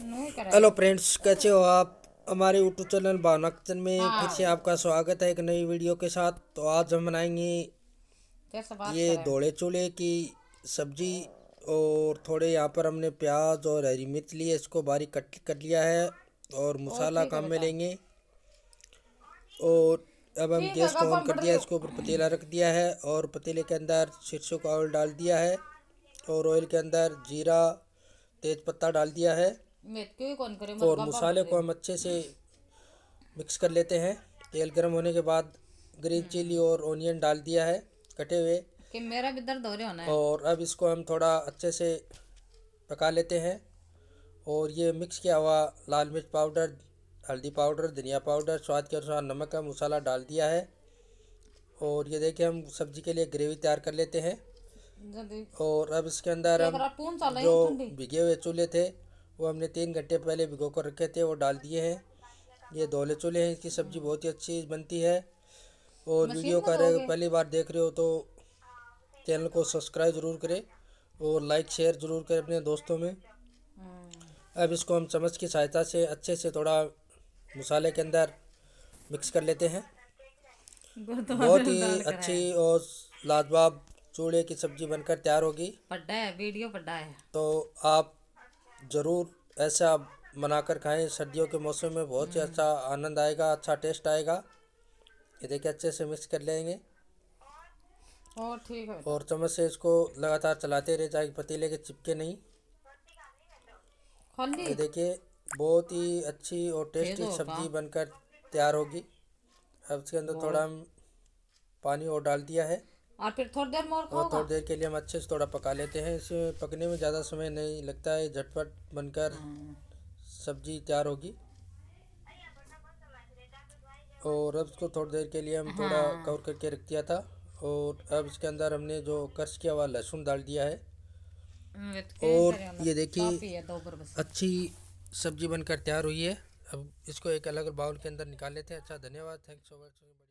Hello friends कैसे हो आप हमारे यूट्यूब चैनल किचन में हाँ। फिर से आपका स्वागत है एक नई वीडियो के साथ तो आज हम बनाएंगे ये धोड़े चूल्हे की सब्जी और थोड़े यहाँ पर हमने प्याज और हरी मिर्च लिए इसको बारीक कट कर लिया है और मसाला काम में लेंगे और अब हम गैस को ऑन कर दिया इसके ऊपर पतीला रख दिया है और पतीले के अंदर सरसों का ऑयल डाल दिया है और ऑयल के अंदर जीरा तेज़पत्ता डाल दिया है मेथके तो और मसाले को हम अच्छे से मिक्स कर लेते हैं तेल गर्म होने के बाद ग्रीन हम्म। चिली और ओनियन डाल दिया है कटे हुए कि मेरा भी दर्द हो रहा होना है और अब इसको हम थोड़ा अच्छे से पका लेते हैं और ये मिक्स किया हुआ लाल मिर्च पाउडर हल्दी पाउडर धनिया पाउडर स्वाद के अनुसार नमक का मसाला डाल दिया है और ये देखिए हम सब्जी के लिए ग्रेवी तैयार कर लेते हैं और अब इसके अंदर हम जो भिगे हुए चूल्हे थे वो हमने तीन घंटे पहले भिगो कर रखे थे वो डाल दिए हैं ये धोले चूल्हे हैं इसकी सब्ज़ी बहुत ही अच्छी बनती है और वीडियो का पहली बार देख रहे हो तो चैनल को सब्सक्राइब ज़रूर करें और लाइक शेयर ज़रूर करें अपने दोस्तों में हम्म। अब इसको हम चम्मच की सहायता से अच्छे से थोड़ा मसाले के अंदर मिक्स कर लेते हैं बहुत ही अच्छी और लाजवाब चूड़े की सब्जी बनकर तैयार होगी पड़ा है वीडियो पड़ा है तो आप ज़रूर ऐसा बनाकर खाएं सर्दियों के मौसम में बहुत ही अच्छा आनंद आएगा अच्छा टेस्ट आएगा ये देखिए अच्छे से मिक्स कर लेंगे और ठीक है और चम्मच से इसको लगातार चलाते रहे ताकि पतीले के चिपके नहीं ये देखिए बहुत ही अच्छी और टेस्टी सब्जी बनकर तैयार होगी अब इसके अंदर थोड़ा हम पानी और डाल दिया है और फिर थोड़ी देर मोर और थोड़ी देर के लिए हम अच्छे से थोड़ा पका लेते हैं इसे पकने में ज़्यादा समय नहीं लगता है झटपट बनकर सब्जी तैयार होगी और अब इसको थोड़ी देर के लिए हम थोड़ा हाँ। कवर करके रख दिया था और अब इसके अंदर हमने जो क्रश किया हुआ लहसुन डाल दिया है हम्म, तो और ये देखिए अच्छी सब्जी बनकर तैयार हुई है अब इसको एक अलग बाउल के अंदर निकाल लेते हैं अच्छा धन्यवाद थैंक्स फॉर वॉचिंग